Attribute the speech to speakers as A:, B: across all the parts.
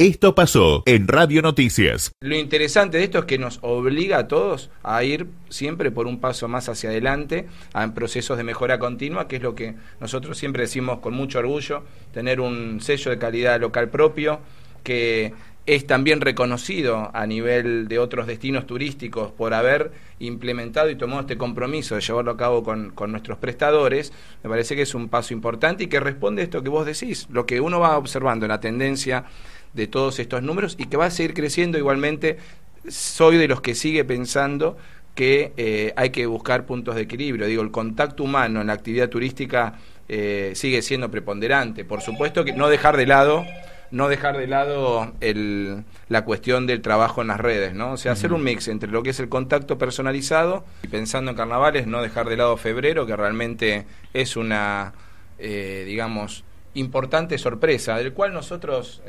A: Esto pasó en Radio Noticias. Lo interesante de esto es que nos obliga a todos a ir siempre por un paso más hacia adelante, en procesos de mejora continua, que es lo que nosotros siempre decimos con mucho orgullo, tener un sello de calidad local propio, que es también reconocido a nivel de otros destinos turísticos por haber implementado y tomado este compromiso de llevarlo a cabo con, nuestros prestadores, me parece que es un paso importante y que responde a esto que vos decís, lo que uno va observando en la tendencia de todos estos números y que va a seguir creciendo igualmente. Soy de los que sigue pensando que eh, hay que buscar puntos de equilibrio. Digo, el contacto humano en la actividad turística eh, sigue siendo preponderante. Por supuesto que no dejar de lado no dejar de lado el, la cuestión del trabajo en las redes, ¿no? O sea, hacer un mix entre lo que es el contacto personalizado y pensando en carnavales, no dejar de lado febrero, que realmente es una, eh, digamos, importante sorpresa, del cual nosotros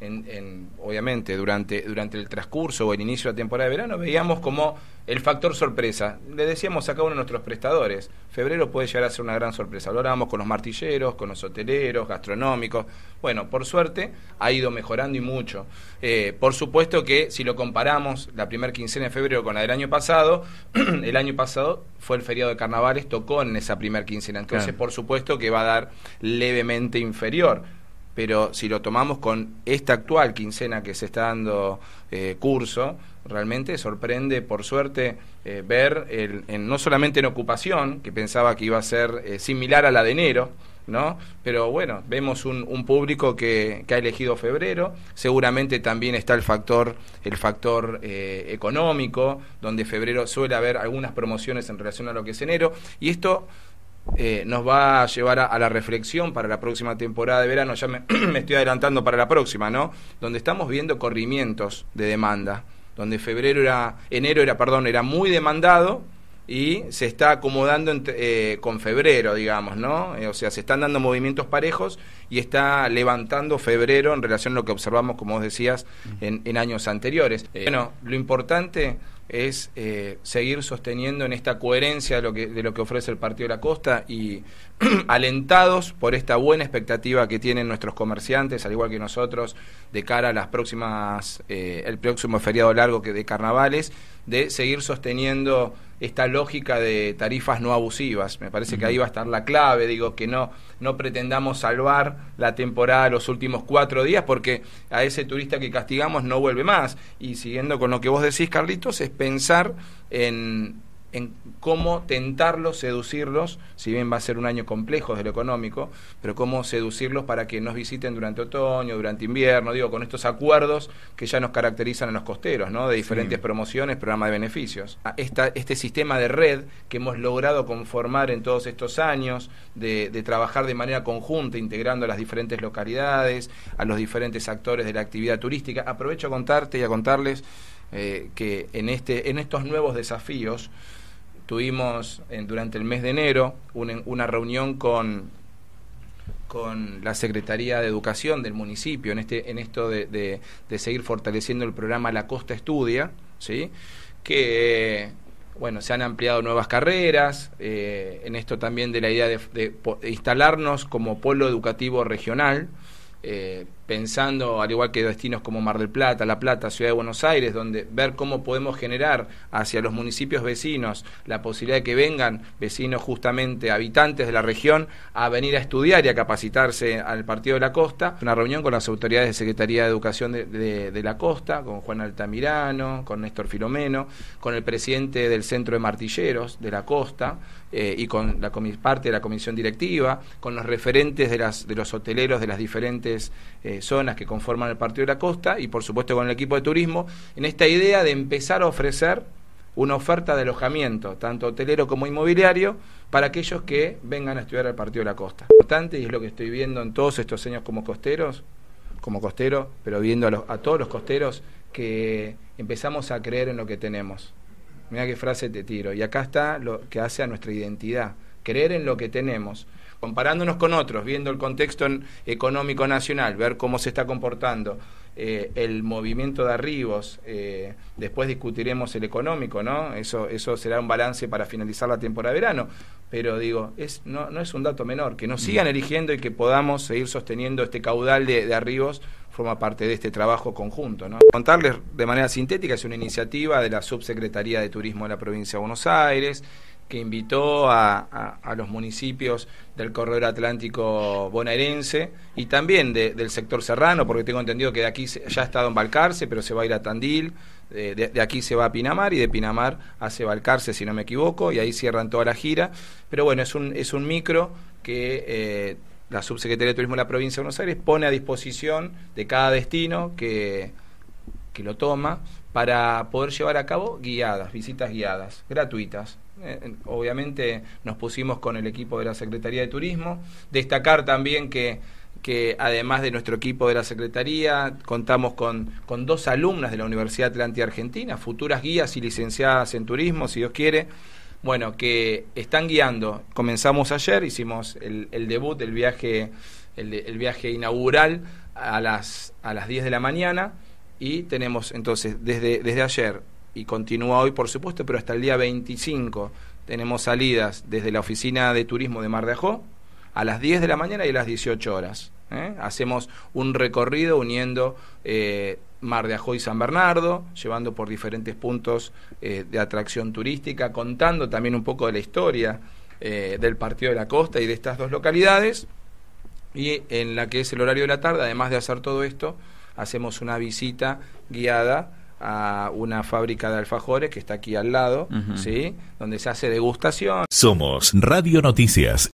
A: en, obviamente, durante, el transcurso o el inicio de la temporada de verano, veíamos como el factor sorpresa. Le decíamos a uno de nuestros prestadores, febrero puede llegar a ser una gran sorpresa. hablábamos con los martilleros, con los hoteleros, gastronómicos. Bueno, por suerte ha ido mejorando y mucho. Eh, por supuesto que si lo comparamos la primera quincena de febrero con la del año pasado, el año pasado fue el feriado de carnavales, tocó en esa primera quincena. Entonces, por supuesto que va a dar levemente inferior pero si lo tomamos con esta actual quincena que se está dando eh, curso, realmente sorprende, por suerte, eh, ver el, no solamente en ocupación, que pensaba que iba a ser eh, similar a la de enero, ¿no? Pero bueno, vemos un, público que, ha elegido febrero, seguramente también está el factor, el factor económico, donde febrero suele haber algunas promociones en relación a lo que es enero, y esto eh, nos va a llevar a, la reflexión para la próxima temporada de verano, ya me, estoy adelantando para la próxima, ¿no? Donde estamos viendo corrimientos de demanda, donde febrero era, enero era, perdón, era muy demandado y se está acomodando eh, con febrero, digamos, ¿no? Eh, o sea, se están dando movimientos parejos y está levantando febrero en relación a lo que observamos, como vos decías, en años anteriores. bueno, lo importante es eh, seguir sosteniendo en esta coherencia de lo, que, de lo que ofrece el Partido de la Costa y alentados por esta buena expectativa que tienen nuestros comerciantes, al igual que nosotros, de cara a las próximas, eh, el próximo feriado largo que de carnavales, de seguir sosteniendo esta lógica de tarifas no abusivas. Me parece que ahí va a estar la clave, digo, que no, no pretendamos salvar la temporada los últimos cuatro días, porque a ese turista que castigamos no vuelve más. Y siguiendo con lo que vos decís, Carlitos, es pensar en, cómo tentarlos, seducirlos, si bien va a ser un año complejo de lo económico, pero cómo seducirlos para que nos visiten durante otoño, durante invierno, digo, con estos acuerdos que ya nos caracterizan en los costeros, ¿no? De diferentes promociones, programas de beneficios. Ah, este sistema de red que hemos logrado conformar en todos estos años, de, de trabajar de manera conjunta, integrando a las diferentes localidades, a los diferentes actores de la actividad turística. Aprovecho a contarte y a contarles eh, que en, este, en estos nuevos desafíos tuvimos en, durante el mes de enero una reunión con, con la Secretaría de Educación del municipio en, este, en esto de, seguir fortaleciendo el programa La Costa Estudia, ¿sí? que bueno, se han ampliado nuevas carreras, eh, en esto también de la idea de, instalarnos como polo educativo regional. Eh, pensando, al igual que destinos como Mar del Plata, La Plata, Ciudad de Buenos Aires, donde ver cómo podemos generar hacia los municipios vecinos la posibilidad de que vengan vecinos justamente habitantes de la región a venir a estudiar y a capacitarse al Partido de la Costa. Una reunión con las autoridades de Secretaría de Educación de, la Costa, con Juan Altamirano, con Néstor Filomeno, con el presidente del Centro de Martilleros de la Costa eh, y con la parte de la comisión directiva, con los referentes de, los hoteleros de las diferentes... Eh, zonas que conforman el Partido de la Costa y por supuesto con el equipo de turismo, en esta idea de empezar a ofrecer una oferta de alojamiento, tanto hotelero como inmobiliario, para aquellos que vengan a estudiar al Partido de la Costa. Importante, y es lo que estoy viendo en todos estos años como costeros, como costero, pero viendo a, a todos los costeros que empezamos a creer en lo que tenemos. Mira qué frase te tiro. Y acá está lo que hace a nuestra identidad, creer en lo que tenemos comparándonos con otros, viendo el contexto económico nacional, ver cómo se está comportando eh, el movimiento de arribos, eh, después discutiremos el económico, ¿no? Eso, eso será un balance para finalizar la temporada de verano, pero digo, es, no, no es un dato menor, que nos sigan mm. eligiendo y que podamos seguir sosteniendo este caudal de, de arribos forma parte de este trabajo conjunto. ¿no? Contarles de manera sintética, es una iniciativa de la Subsecretaría de Turismo de la Provincia de Buenos Aires, que invitó a, los municipios del corredor atlántico bonaerense y también del sector serrano, porque tengo entendido que de aquí ya ha estado en Balcarce, pero se va a ir a Tandil, eh, de, aquí se va a Pinamar y de Pinamar hace Balcarce, si no me equivoco, y ahí cierran toda la gira. Pero bueno, es un, es un micro que... Eh, la Subsecretaría de Turismo de la Provincia de Buenos Aires pone a disposición de cada destino que, que lo toma para poder llevar a cabo guiadas, visitas guiadas, gratuitas. Eh, obviamente nos pusimos con el equipo de la Secretaría de Turismo. Destacar también que, que además de nuestro equipo de la Secretaría, contamos con, con dos alumnas de la Universidad Atlántica Argentina, futuras guías y licenciadas en turismo, si Dios quiere, bueno, que están guiando. Comenzamos ayer, hicimos el, debut, del viaje, el, viaje inaugural a las, a las 10 de la mañana. Y tenemos entonces desde, desde ayer y continúa hoy por supuesto, pero hasta el día 25 tenemos salidas desde la oficina de turismo de Mar de Ajó a las 10 de la mañana y a las 18 horas. ¿eh? Hacemos un recorrido uniendo eh, Mar de Ajó y San Bernardo, llevando por diferentes puntos eh, de atracción turística, contando también un poco de la historia del Partido de la Costa y de estas dos localidades, y en la que es el horario de la tarde, además de hacer todo esto, hacemos una visita guiada a una fábrica de alfajores que está aquí al lado, ¿sí? Donde se hace degustación. Somos Radio Noticias.